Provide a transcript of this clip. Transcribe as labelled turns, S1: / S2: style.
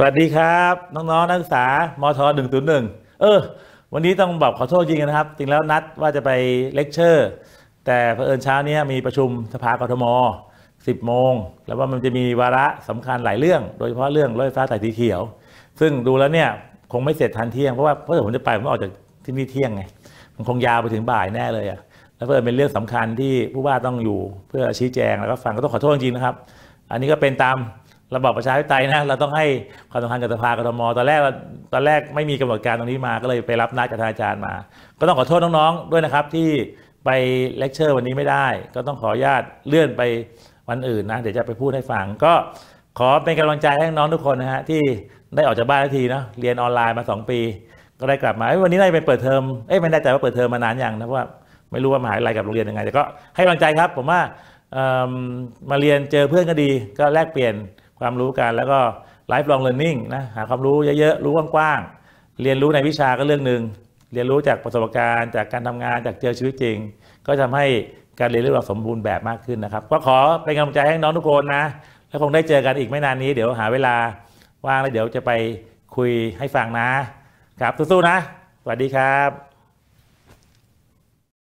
S1: สวัสดีครับน้องๆนักศึกษามทศหหนนึ่งึ่งเออ วันนี้ต้องบอกขอโทษจริงนะครับ จริงแล้วนัดว่าจะไปเลคเชอร์ แต่เผอิญเช้านี้มีประชุมสภากรทมสิบโมง แล้วว่ามันจะมีวาระสำคัญหลายเรื่อง โดยเฉพาะเรื่องรถไฟฟ้าสายสีเขียว ซึ่งดูแล้วเนี่ย คงไม่เสร็จทันเที่ยงเพราะว่าเพราะผมจะไปผมออกจากที่นี่เที่ยงไงมันคงยาวไปถึงบ่ายแน่เลยอะแล้วเพื่อเป็นเรื่องสำคัญที่ผู้ว่าต้องอยู่เพื่อชี้แจงแล้วก็ฟังก็ต้องขอโทษจริงนะครับ อันนี้ก็เป็นตามระบอบประชาธิปไตยนะเราต้องให้ความสำคัญกับสภากรทมตอนแรกตอนแรกไม่มีกำหนดการตรงนี้มา ก็เลยไปรับนัดกับอาจารย์มา ก็ต้องขอโทษน้องๆด้วยนะครับ ที่ไปเลคเชอร์วันนี้ไม่ได้ ก็ต้องขออนุญาตเลื่อนไปวันอื่นนะเดี๋ยวจะไปพูดให้ฟัง ก็ขอเป็นกำลังใจให้น้องทุกคนนะฮะ ที่ได้ออกจากบ้านทันทีเนาะเรียนออนไลน์มา 2 ปี ก็ได้กลับมาวันนี้ได้ไปเปิดเทอมเอ้ยไม่ได้แต่ว่าเปิดเทอมมานานอย่างนะเพราะว่าไม่รู้ว่ามหาาลัยกับโรงเรียนยังไงแต่ก็ให้กำลังใจครับผมว่ามาเรียนเจอเพื่อนก็ดี ก็แลกเปลี่ยนความรู้กันแล้วก็ไลฟ์ลองเรียนิ่งนะ หาความรู้เยอะๆ รู้กว้างๆ เรียนรู้ในวิชาก็เรื่องหนึ่ง เรียนรู้จากประสบการณ์ จากการทำงานจากเจอชีวิตจริง ก็ทำให้การเรียนรู้เราสมบูรณ์แบบมากขึ้นนะครับ ก็ขอเป็นกำลังใจให้น้องทุกคนนะ แล้วคงได้เจอกันอีกไม่นานนี้เดี๋ยวหาเวลาว่างแล้วเดี๋ยวจะไปคุยให้ฟังนะ ครับสู้ๆ นะสวัสดีครับ